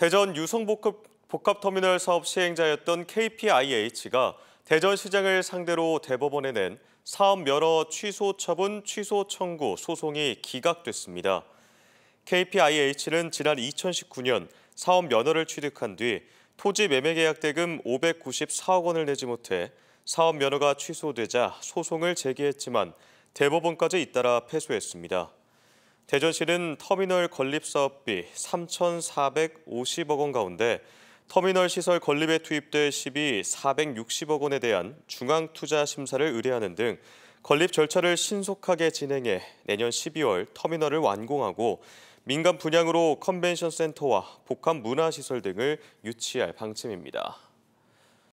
대전 유성복합터미널 사업 시행자였던 KPIH가 대전시장을 상대로 대법원에 낸 사업 면허 취소 처분 취소 청구 소송이 기각됐습니다. KPIH는 지난 2019년 사업 면허를 취득한 뒤 토지 매매 계약 대금 594억 원을 내지 못해 사업 면허가 취소되자 소송을 제기했지만 대법원까지 잇따라 패소했습니다. 대전시는 터미널 건립 사업비 3,450억 원 가운데 터미널 시설 건립에 투입될 시비 460억 원에 대한 중앙투자 심사를 의뢰하는 등 건립 절차를 신속하게 진행해 내년 12월 터미널을 완공하고 민간 분양으로 컨벤션 센터와 복합 문화시설 등을 유치할 방침입니다.